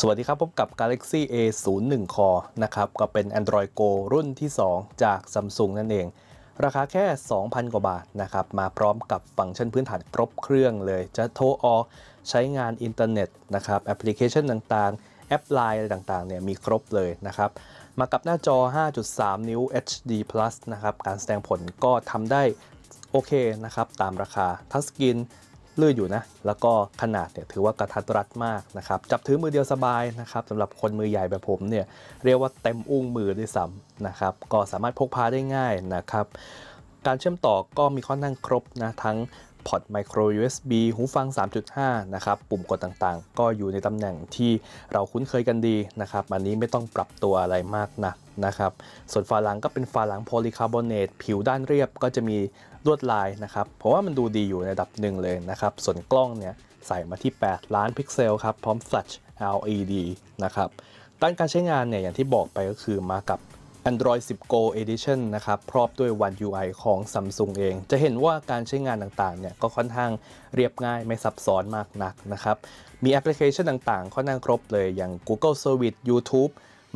สวัสดีครับ พบกับ Galaxy A01 Core นะครับ ก็เป็น Android Go รุ่นที่ 2 จาก Samsung นั่นเอง ราคาแค่ 2,000 กว่าบาทนะครับมาพร้อมกับฟังก์ชันพื้นฐานครบเครื่องเลย จะโทรออก ใช้งานอินเทอร์เน็ตนะครับแอปพลิเคชันต่างๆ แอปไลน์อะไรต่างๆเนี่ยมีครบเลยนะครับมากับหน้าจอ 5.3 นิ้ว HD Plus นะครับการแสดงผลก็ทำได้โอเคนะครับตามราคาทัชสกรีนลื่นอยู่นะ แล้วก็ขนาดเนี่ยถือว่ากระทัดรัดมากนะครับ จับถือมือเดียวสบายนะครับสำหรับคนมือใหญ่แบบผมเนี่ยเรียกว่าเต็มอุ้งมือด้วยซ้ำนะครับก็สามารถพกพาได้ง่ายนะครับการเชื่อมต่อก็มีข้อนั่งครบนะทั้งพอร์ตไมโคร USB หูฟัง 3.5 นะครับ ปุ่มกดต่างๆ ก็อยู่ในตำแหน่งที่เราคุ้นเคยกันดีนะครับ อันนี้ไม่ต้องปรับตัวอะไรมากนะนะครับ ส่วนฝาหลังก็เป็นฝาหลังโพลีคาร์บอเนตผิวด้านเรียบก็จะมีลวดลายนะครับเพราะว่ามันดูดีอยู่ในระดับหนึ่งเลยนะครับ ส่วนกล้องเนี่ยใส่มาที่ 8 ล้านพิกเซลครับ พร้อมแฟลช LED นะครับด้านการใช้งานเนี่ยอย่างที่บอกไปก็คือมากับ Android 10 Go Edition นะครับ พร้อมด้วย One UI ของ Samsung เอง จะเห็นว่าการใช้งานต่างๆ เนี่ยก็ค่อนข้างเรียบง่ายไม่ซับซ้อนมากนักนะครับ มีแอปพลิเคชันต่างๆค่อนข้างครบเลย อย่าง Google Service YouTube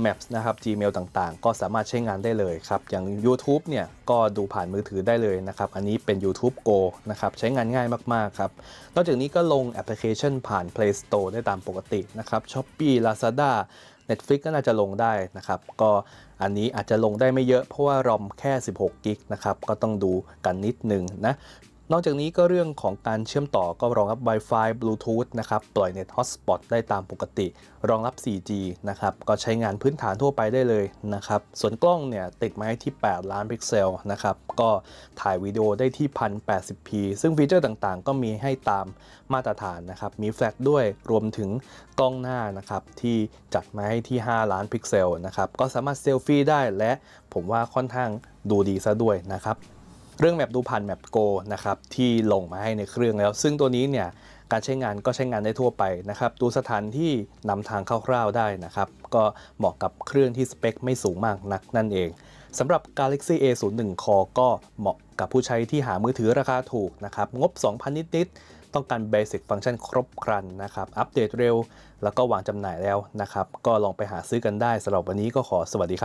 Maps นะครับ Gmail ต่างๆ ก็สามารถใช้งานได้เลยครับ อย่าง YouTube เนี่ยก็ดูผ่านมือถือได้เลยนะครับ อันนี้เป็น YouTube Go นะครับ ใช้งานง่ายมาก ๆ ครับ นอกจากนี้ก็ลงแอปพลิเคชันผ่าน Play Store ได้ตามปกตินะครับ Shopee Lazada Netflix ก็น่าจะลงได้นะครับ ก็อันนี้อาจจะลงได้ไม่เยอะเพราะว่ารอมแค่ 16 กิกนะครับ ก็ต้องดูกันนิดนึงนะนอกจากนี้ก็เรื่องของการเชื่อมต่อก็รองรับ Wi-Fi Bluetooth นะครับ ปล่อยเน็ตฮอสปอตได้ตามปกติรองรับ 4G นะครับ ก็ใช้งานพื้นฐานทั่วไปได้เลยนะครับ ส่วนกล้องเนี่ย ติดมาที่ 8 ล้านพิกเซลนะครับ ก็ถ่ายวิดีโอได้ที่ 1080p ซึ่งฟีเจอร์ต่างๆ ก็มีให้ตามมาตรฐานนะครับ มีแฟลชด้วยรวมถึงกล้องหน้านะครับที่จัดมาให้ที่ 5 ล้านพิกเซลนะครับก็สามารถเซลฟี่ได้และผมว่าค่อนข้างดูดีซะด้วยนะครับเรื่องแมปดูผ่านแมปโกนะครับที่ลงมาให้ในเครื่องแล้ว ซึ่งตัวนี้เนี่ยการใช้งานก็ใช้งานได้ทั่วไปนะครับดูสถานที่นำทางคร่าวๆได้นะครับก็เหมาะกับเครื่องที่สเปค ไม่สูงมากนักนั่นเองสำหรับ Galaxy A01 Core ก็เหมาะกับผู้ใช้ที่หามือถือราคาถูกนะครับงบ 2,000 นิดๆต้องการเบสิกฟังก์ชันครบครันนะครับอัปเดตเร็วแล้วก็วางจำหน่ายแล้วนะครับก็ลองไปหาซื้อกันได้สำหรับวันนี้ก็ขอสวัสดีครับ